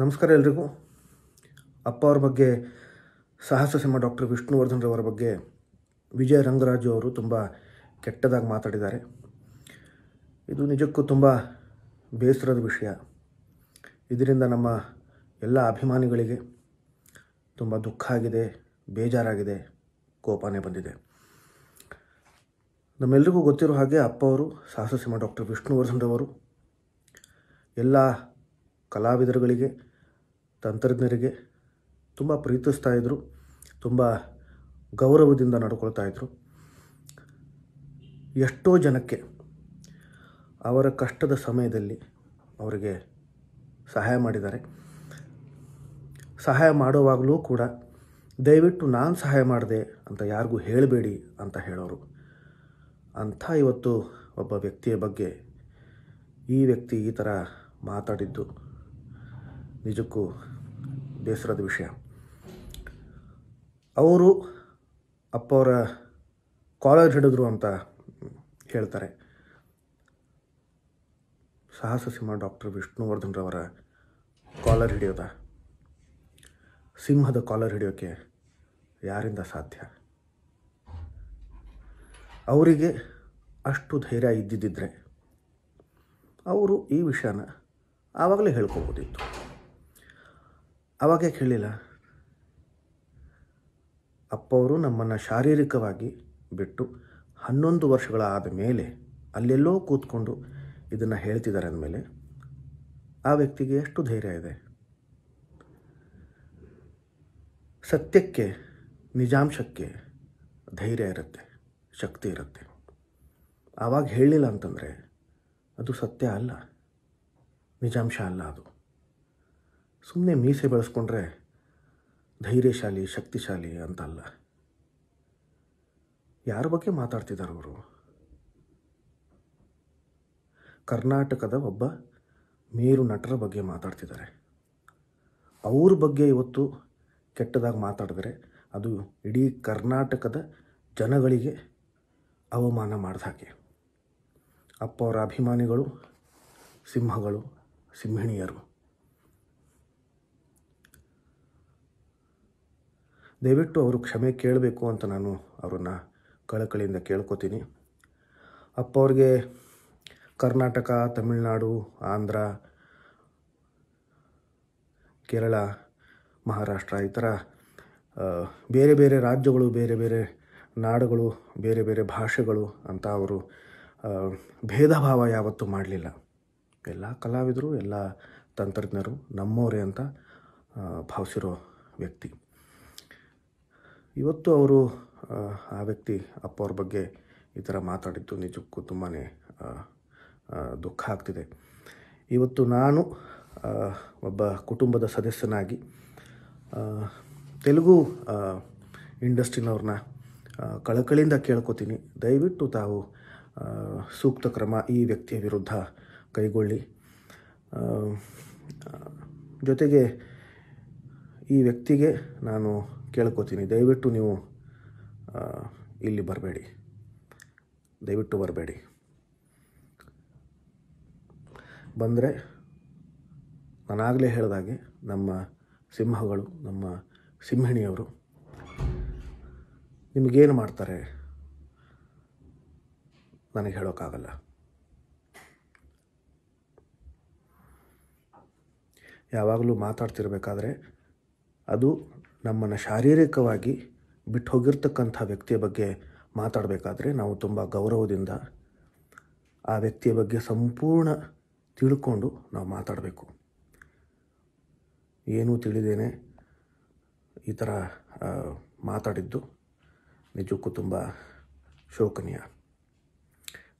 ನಮಸ್ಕಾರ ಎಲ್ರಿಗೂ ಅಪ್ಪ ಅವ್ರ ಬಗ್ಗೆ ಸಾಹಸ ಸಿಂಹ ಡಾಕ್ಟರ್ ವಿಷ್ಣುವರ್ಧನ್ ರವರ ಬಗ್ಗೆ ವಿಜಯ ರಂಗರಾಜು ಅವರು ತುಂಬ ಕೆಟ್ಟದಾಗಿ ಮಾತಾಡಿದ್ದಾರೆ ಇದು ನಿಜಕ್ಕೂ ತುಂಬ ಬೇಸರದ ವಿಷಯ ಇದರಿಂದ ನಮ್ಮ ಎಲ್ಲ ಅಭಿಮಾನಿಗಳಿಗೆ ತುಂಬ ದುಃಖ ಆಗಿದೆ ಬೇಜಾರಾಗಿದೆ ಕೋಪನೇ ಬಂದಿದೆ ನಮ್ಮೆಲ್ರಿಗೂ ಗೊತ್ತಿರೋ ಹಾಗೆ ಅಪ್ಪ ಅವರು ಸಾಹಸ ಸಿಂಹ ಡಾಕ್ಟರ್ ವಿಷ್ಣುವರ್ಧನ್ ರವರು ಎಲ್ಲ ಕಲಾವಿದರುಗಳಿಗೆ ತಂತ್ರಜ್ಞರಿಗೆ ತುಂಬ ಇದ್ದರು ತುಂಬ ಗೌರವದಿಂದ ಇದ್ದರು ಎಷ್ಟೋ ಜನಕ್ಕೆ ಅವರ ಕಷ್ಟದ ಸಮಯದಲ್ಲಿ ಅವರಿಗೆ ಸಹಾಯ ಮಾಡಿದ್ದಾರೆ ಸಹಾಯ ಮಾಡುವಾಗಲೂ ಕೂಡ ದಯವಿಟ್ಟು ನಾನು ಸಹಾಯ ಮಾಡಿದೆ ಅಂತ ಯಾರಿಗೂ ಹೇಳಬೇಡಿ ಅಂತ ಹೇಳೋರು ಅಂಥ ಇವತ್ತು ಒಬ್ಬ ವ್ಯಕ್ತಿಯ ಬಗ್ಗೆ ಈ ವ್ಯಕ್ತಿ ಈ ಥರ ಮಾತಾಡಿದ್ದು ನಿಜಕ್ಕೂ ಬೇಸರದ ವಿಷಯ ಅವರು ಅಪ್ಪವರ ಕಾಲೇಜ್ ಹಿಡಿದ್ರು ಅಂತ ಹೇಳ್ತಾರೆ ಸಾಹಸ ಸಿಂಹ ಡಾಕ್ಟರ್ ವಿಷ್ಣುವರ್ಧನ್ರವರ ಕಾಲರ್ ಹಿಡಿಯೋದ ಸಿಂಹದ ಕಾಲರ್ ಹಿಡಿಯೋಕ್ಕೆ ಯಾರಿಂದ ಸಾಧ್ಯ ಅವರಿಗೆ ಅಷ್ಟು ಧೈರ್ಯ ಇದ್ದಿದ್ದರೆ ಅವರು ಈ ವಿಷಯನ ಆವಾಗಲೇ ಹೇಳ್ಕೊಬೋದಿತ್ತು ಆವಾಗ ಯಾಕೆ ಹೇಳಿಲ್ಲ ಅಪ್ಪವರು ನಮ್ಮನ್ನು ಶಾರೀರಿಕವಾಗಿ ಬಿಟ್ಟು ಹನ್ನೊಂದು ವರ್ಷಗಳಾದ ಮೇಲೆ ಅಲ್ಲೆಲ್ಲೋ ಕೂತ್ಕೊಂಡು ಇದನ್ನು ಹೇಳ್ತಿದ್ದಾರೆ ಅಂದಮೇಲೆ ಆ ವ್ಯಕ್ತಿಗೆ ಎಷ್ಟು ಧೈರ್ಯ ಇದೆ ಸತ್ಯಕ್ಕೆ ನಿಜಾಂಶಕ್ಕೆ ಧೈರ್ಯ ಇರುತ್ತೆ ಶಕ್ತಿ ಇರುತ್ತೆ ಆವಾಗ ಹೇಳಿಲ್ಲ ಅಂತಂದರೆ ಅದು ಸತ್ಯ ಅಲ್ಲ ನಿಜಾಂಶ ಅಲ್ಲ ಅದು ಸುಮ್ಮನೆ ಮೀಸೆ ಬೆಳೆಸ್ಕೊಂಡ್ರೆ ಧೈರ್ಯಶಾಲಿ ಶಕ್ತಿಶಾಲಿ ಅಂತಲ್ಲ ಯಾರ ಬಗ್ಗೆ ಮಾತಾಡ್ತಿದ್ದಾರೆ ಅವರು ಕರ್ನಾಟಕದ ಒಬ್ಬ ಮೇರು ನಟರ ಬಗ್ಗೆ ಮಾತಾಡ್ತಿದ್ದಾರೆ ಅವ್ರ ಬಗ್ಗೆ ಇವತ್ತು ಕೆಟ್ಟದಾಗಿ ಮಾತಾಡಿದ್ರೆ ಅದು ಇಡೀ ಕರ್ನಾಟಕದ ಜನಗಳಿಗೆ ಅವಮಾನ ಮಾಡಿದ ಹಾಗೆ ಅಪ್ಪ ಅವರ ಅಭಿಮಾನಿಗಳು ಸಿಂಹಗಳು ಸಿಂಹಿಣಿಯರು ದಯವಿಟ್ಟು ಅವರು ಕ್ಷಮೆ ಕೇಳಬೇಕು ಅಂತ ನಾನು ಅವರನ್ನು ಕಳಕಳಿಯಿಂದ ಕೇಳ್ಕೊತೀನಿ ಅಪ್ಪ ಅವ್ರಿಗೆ ಕರ್ನಾಟಕ ತಮಿಳುನಾಡು ಆಂಧ್ರ ಕೇರಳ ಮಹಾರಾಷ್ಟ್ರ ಈ ಥರ ಬೇರೆ ಬೇರೆ ರಾಜ್ಯಗಳು ಬೇರೆ ಬೇರೆ ನಾಡುಗಳು ಬೇರೆ ಬೇರೆ ಭಾಷೆಗಳು ಅಂತ ಅವರು ಭೇದ ಭಾವ ಯಾವತ್ತೂ ಮಾಡಲಿಲ್ಲ ಎಲ್ಲ ಕಲಾವಿದರು ಎಲ್ಲ ತಂತ್ರಜ್ಞರು ನಮ್ಮವರೇ ಅಂತ ಭಾವಿಸಿರೋ ವ್ಯಕ್ತಿ ಇವತ್ತು ಅವರು ಆ ವ್ಯಕ್ತಿ ಅಪ್ಪ ಬಗ್ಗೆ ಈ ಥರ ಮಾತಾಡಿದ್ದು ನಿಜಕ್ಕೂ ತುಂಬಾ ದುಃಖ ಆಗ್ತಿದೆ ಇವತ್ತು ನಾನು ಒಬ್ಬ ಕುಟುಂಬದ ಸದಸ್ಯನಾಗಿ ತೆಲುಗು ಇಂಡಸ್ಟ್ರಿನವ್ರನ್ನ ಕಳಕಳಿಯಿಂದ ಕೇಳ್ಕೊತೀನಿ ದಯವಿಟ್ಟು ತಾವು ಸೂಕ್ತ ಕ್ರಮ ಈ ವ್ಯಕ್ತಿಯ ವಿರುದ್ಧ ಕೈಗೊಳ್ಳಿ ಜೊತೆಗೆ ಈ ವ್ಯಕ್ತಿಗೆ ನಾನು ಕೇಳ್ಕೊತೀನಿ ದಯವಿಟ್ಟು ನೀವು ಇಲ್ಲಿ ಬರಬೇಡಿ ದಯವಿಟ್ಟು ಬರಬೇಡಿ ಬಂದರೆ ನಾನಾಗಲೇ ಹೇಳಿದಾಗೆ ನಮ್ಮ ಸಿಂಹಗಳು ನಮ್ಮ ಸಿಂಹಿಣಿಯವರು ನಿಮಗೇನು ಮಾಡ್ತಾರೆ ನನಗೆ ಹೇಳೋಕ್ಕಾಗಲ್ಲ ಯಾವಾಗಲೂ ಮಾತಾಡ್ತಿರಬೇಕಾದ್ರೆ ಅದು ನಮ್ಮನ್ನು ಶಾರೀರಿಕವಾಗಿ ಬಿಟ್ಟು ಹೋಗಿರ್ತಕ್ಕಂಥ ವ್ಯಕ್ತಿಯ ಬಗ್ಗೆ ಮಾತಾಡಬೇಕಾದ್ರೆ ನಾವು ತುಂಬ ಗೌರವದಿಂದ ಆ ವ್ಯಕ್ತಿಯ ಬಗ್ಗೆ ಸಂಪೂರ್ಣ ತಿಳ್ಕೊಂಡು ನಾವು ಮಾತಾಡಬೇಕು ಏನೂ ತಿಳಿದೇನೆ ಈ ಥರ ಮಾತಾಡಿದ್ದು ನಿಜಕ್ಕೂ ತುಂಬ ಶೋಕನೀಯ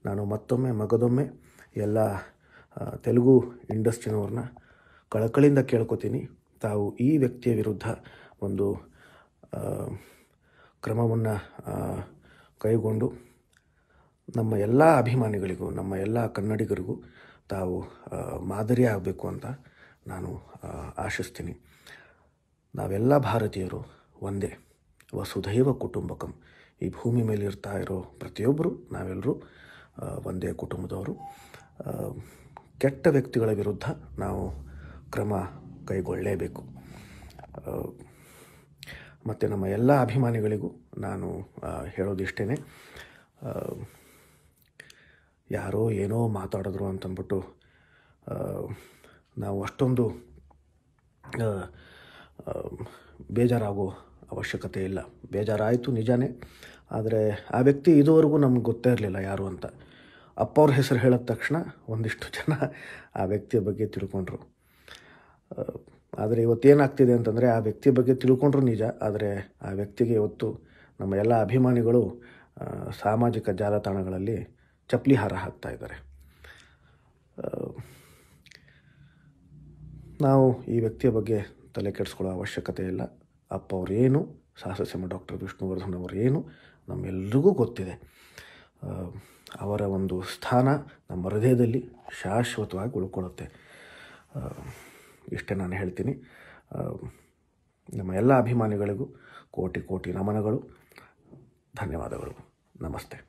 ನಾನು ಮತ್ತೊಮ್ಮೆ ಮಗದೊಮ್ಮೆ ಎಲ್ಲ ತೆಲುಗು ಇಂಡಸ್ಟ್ರಿನವ್ರನ್ನ ಕಳಕಳಿಯಿಂದ ಕೇಳ್ಕೊತೀನಿ ತಾವು ಈ ವ್ಯಕ್ತಿಯ ವಿರುದ್ಧ ಒಂದು ಕ್ರಮವನ್ನು ಕೈಗೊಂಡು ನಮ್ಮ ಎಲ್ಲ ಅಭಿಮಾನಿಗಳಿಗೂ ನಮ್ಮ ಎಲ್ಲ ಕನ್ನಡಿಗರಿಗೂ ತಾವು ಮಾದರಿ ಆಗಬೇಕು ಅಂತ ನಾನು ಆಶಿಸ್ತೀನಿ ನಾವೆಲ್ಲ ಭಾರತೀಯರು ಒಂದೇ ವಸುಧೈವ ಕುಟುಂಬಕಂ ಈ ಭೂಮಿ ಮೇಲೆ ಇರ್ತಾ ಇರೋ ಪ್ರತಿಯೊಬ್ಬರು ನಾವೆಲ್ಲರೂ ಒಂದೇ ಕುಟುಂಬದವರು ಕೆಟ್ಟ ವ್ಯಕ್ತಿಗಳ ವಿರುದ್ಧ ನಾವು ಕ್ರಮ ಕೈಗೊಳ್ಳಲೇಬೇಕು ಮತ್ತು ನಮ್ಮ ಎಲ್ಲ ಅಭಿಮಾನಿಗಳಿಗೂ ನಾನು ಹೇಳೋದಿಷ್ಟೇ ಯಾರೋ ಏನೋ ಮಾತಾಡಿದ್ರು ಅಂತಂದ್ಬಿಟ್ಟು ನಾವು ಅಷ್ಟೊಂದು ಬೇಜಾರಾಗೋ ಅವಶ್ಯಕತೆ ಇಲ್ಲ ಬೇಜಾರಾಯಿತು ನಿಜಾನೇ ಆದರೆ ಆ ವ್ಯಕ್ತಿ ಇದುವರೆಗೂ ನಮ್ಗೆ ಗೊತ್ತೇ ಇರಲಿಲ್ಲ ಯಾರು ಅಂತ ಅಪ್ಪ ಅವ್ರ ಹೆಸರು ಹೇಳಿದ ತಕ್ಷಣ ಒಂದಿಷ್ಟು ಜನ ಆ ವ್ಯಕ್ತಿಯ ಬಗ್ಗೆ ತಿಳ್ಕೊಂಡ್ರು ಆದರೆ ಇವತ್ತು ಏನಾಗ್ತಿದೆ ಅಂತಂದರೆ ಆ ವ್ಯಕ್ತಿ ಬಗ್ಗೆ ತಿಳ್ಕೊಂಡ್ರು ನಿಜ ಆದರೆ ಆ ವ್ಯಕ್ತಿಗೆ ಇವತ್ತು ನಮ್ಮ ಎಲ್ಲ ಅಭಿಮಾನಿಗಳು ಸಾಮಾಜಿಕ ಜಾಲತಾಣಗಳಲ್ಲಿ ಚಪ್ಪಲಿ ಹಾರ ಹಾಕ್ತಾ ಇದ್ದಾರೆ ನಾವು ಈ ವ್ಯಕ್ತಿಯ ಬಗ್ಗೆ ತಲೆ ಕೆಡಿಸ್ಕೊಳ್ಳೋ ಅವಶ್ಯಕತೆ ಇಲ್ಲ ಅಪ್ಪ ಅವರೇನು ಸಾಹಸಸಿಂಹ ಡಾಕ್ಟರ್ ವಿಷ್ಣುವರ್ಧನ್ ಅವರೇನು ನಮ್ಮೆಲ್ರಿಗೂ ಗೊತ್ತಿದೆ ಅವರ ಒಂದು ಸ್ಥಾನ ನಮ್ಮ ಹೃದಯದಲ್ಲಿ ಶಾಶ್ವತವಾಗಿ ಉಳ್ಕೊಳ್ಳುತ್ತೆ ಇಷ್ಟೇ ನಾನು ಹೇಳ್ತೀನಿ ನಮ್ಮ ಎಲ್ಲ ಅಭಿಮಾನಿಗಳಿಗೂ ಕೋಟಿ ಕೋಟಿ ನಮನಗಳು ಧನ್ಯವಾದಗಳು ನಮಸ್ತೆ